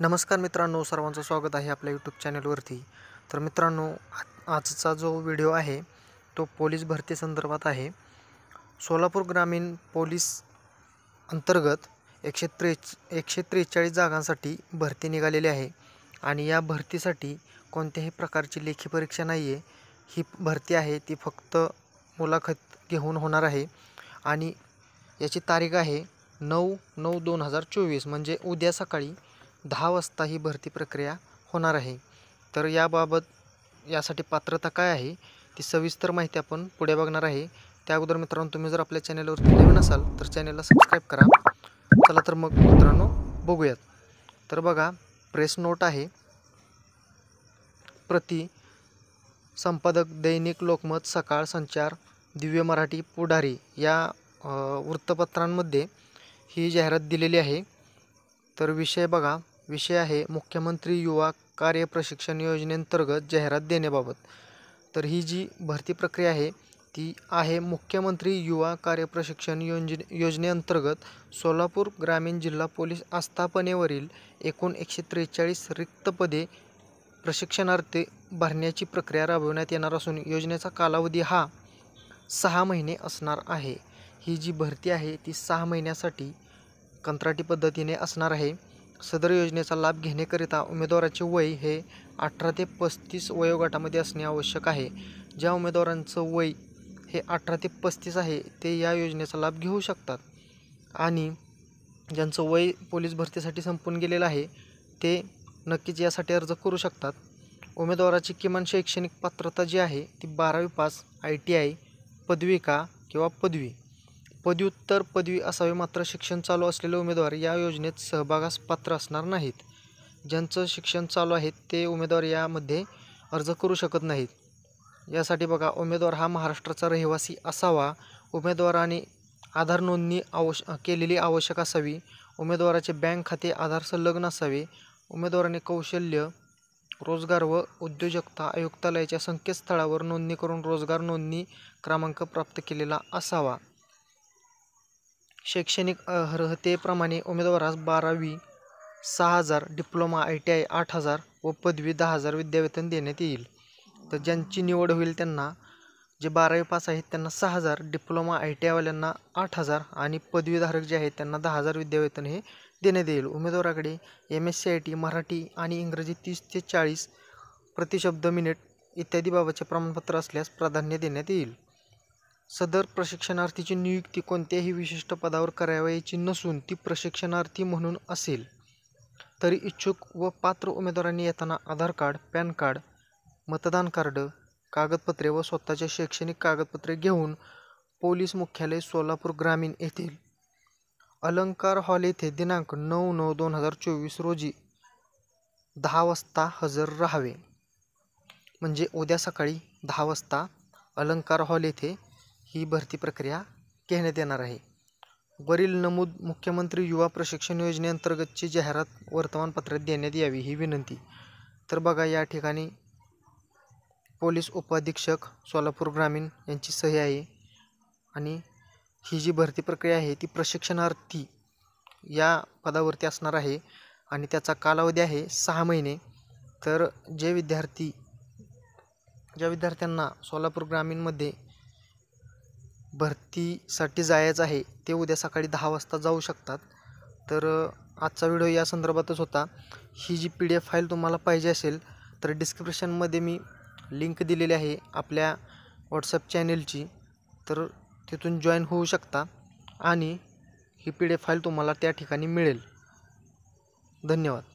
नमस्कार मित्रांनो सर्वांचं स्वागत आहे आपल्या यूट्यूब चॅनलवरती तर मित्रांनो आजचा जो व्हिडिओ आहे तो पोलीस भरती संदर्भात आहे सोलापूर ग्रामीण पोलीस अंतर्गत एकशे त्रे एकशे त्रेचाळीस जागांसाठी भरती निघालेली आहे आणि या भरतीसाठी कोणत्याही प्रकारची लेखी परीक्षा नाही आहे ही भरती आहे ती फक्त मुलाखत घेऊन होणार आहे आणि याची तारीख आहे नऊ नऊ दोन हजार चोवीस म्हणजे उद्या सकाळी दहा वाजता ही भरती प्रक्रिया होणार आहे तर याबाबत यासाठी पात्रता काय आहे ती सविस्तर माहिती आपण पुढे बघणार आहे त्या अगोदर मित्रांनो तुम्ही जर आपल्या चॅनलवरती नवीन असाल तर चॅनलला सबस्क्राईब करा चला तर मग मित्रांनो बघूयात तर बघा प्रेस नोट आहे प्रति संपादक दैनिक लोकमत सकाळ संचार दिव्य मराठी पुढारी या वृत्तपत्रांमध्ये ही जाहिरात दिलेली आहे तर विषय बघा विषय आहे मुख्यमंत्री युवा कार्य प्रशिक्षण योजनेअंतर्गत जाहिरात देण्याबाबत तर ही जी भरती प्रक्रिया आहे ती आहे मुख्यमंत्री युवा कार्य प्रशिक्षण योज योजनेअंतर्गत सोलापूर ग्रामीण जिल्हा पोलीस आस्थापनेवरील एकूण एकशे त्रेचाळीस रिक्त पदे प्रशिक्षणार्थी भरण्याची प्रक्रिया राबवण्यात येणार असून योजनेचा कालावधी हा सहा महिने असणार आहे ही जी भरती आहे ती सहा महिन्यासाठी कंत्राटी पद्धतीने असणार आहे सदर योजनेचा लाभ घेण्याकरिता उमेदवाराचे वय हे अठरा ते पस्तीस वयोगटामध्ये असणे आवश्यक आहे ज्या उमेदवारांचं वय हे अठरा ते पस्तीस आहे ते या योजनेचा लाभ घेऊ शकतात आणि ज्यांचं वय पोलीस भरतीसाठी संपून गेलेलं आहे ते नक्कीच यासाठी अर्ज करू शकतात उमेदवाराची किमान शैक्षणिक पात्रता जी आहे ती बारावी पास आय टी आय पदविका किंवा पदवी पदव्युत्तर पदवी असावी मात्र शिक्षण चालू असलेले उमेदवार या योजनेत सहभागास पात्र असणार नाहीत ज्यांचं शिक्षण चालू आहे ते उमेदवार यामध्ये अर्ज करू शकत नाहीत यासाठी बघा उमेदवार हा महाराष्ट्राचा रहिवासी असावा उमेदवाराने आधार नोंदणी आवश केलेली आवश्यक असावी उमेदवाराचे बँक खाते आधार संलग्न असावे उमेदवाराने कौशल्य रोजगार व उद्योजकता आयुक्तालयाच्या संकेतस्थळावर नोंदणी करून रोजगार नोंदणी क्रमांक प्राप्त केलेला असावा शैक्षणिक अर्हतेप्रमाणे उमेदवारास बारावी सहा हजार डिप्लोमा आय टी आय आठ हजार व पदवी दहा हजार विद्यावेतन देण्यात येईल तर ज्यांची निवड होईल त्यांना जे बारावी पास आहेत त्यांना सहा हजार डिप्लोमा आय टी आयवाल्यांना आठ हजार आणि पदवीधारक जे आहेत त्यांना दहा हजार विद्यावेतन हे देण्यात येईल उमेदवाराकडे M S C I T Marathi आणि इंग्रजी तीस ते चाळीस प्रतिशब्द मिनिट इत्यादी बाबतचे प्रमाणपत्र असल्यास प्राधान्य देण्यात येईल सदर प्रशिक्षणार्थीची नियुक्ती कोणत्याही विशिष्ट पदावर करावयाची नसून ती प्रशिक्षणार्थी म्हणून असेल तरी इच्छुक व पात्र उमेदवारांनी येताना आधार कार्ड पॅन कार्ड मतदान कार्ड कागदपत्रे व स्वतःचे शैक्षणिक कागदपत्रे घेऊन पोलीस मुख्यालय सोलापूर ग्रामीण येथील अलंकार हॉल येथे दिनांक नऊ नऊ दोन हजार चोवीस रोजी दहा वाजता हजर राहावे म्हणजे उद्या सकाळी दहा वाजता अलंकार हॉल येथे ही भरती प्रक्रिया घेण्यात येणार आहे वरील नमूद मुख्यमंत्री युवा प्रशिक्षण योजनेअंतर्गतची जाहिरात वर्तमानपत्रात देण्यात यावी ही विनंती तर बघा या ठिकाणी पोलीस उपाधीक्षक सोलापूर ग्रामीण यांची सही आहे आणि ही जी भरती प्रक्रिया आहे ती प्रशिक्षणार्थी या पदावरती असणार आहे आणि त्याचा कालावधी आहे सहा महिने तर जे विद्यार्थी ज्या विद्यार्थ्यांना सोलापूर ग्रामीणमध्ये भरतीसाठी जायचं आहे ते उद्या सकाळी दहा वाजता जाऊ शकतात तर आजचा व्हिडिओ या संदर्भातच होता ही जी पी डी एफ फाईल तुम्हाला पाहिजे असेल तर डिस्क्रिप्शनमध्ये मी लिंक दिलेली आहे आपल्या व्हॉट्सअप चॅनेलची तर तिथून जॉईन होऊ शकता आणि ही पी डी एफ फाईल तुम्हाला त्या ठिकाणी मिळेल धन्यवाद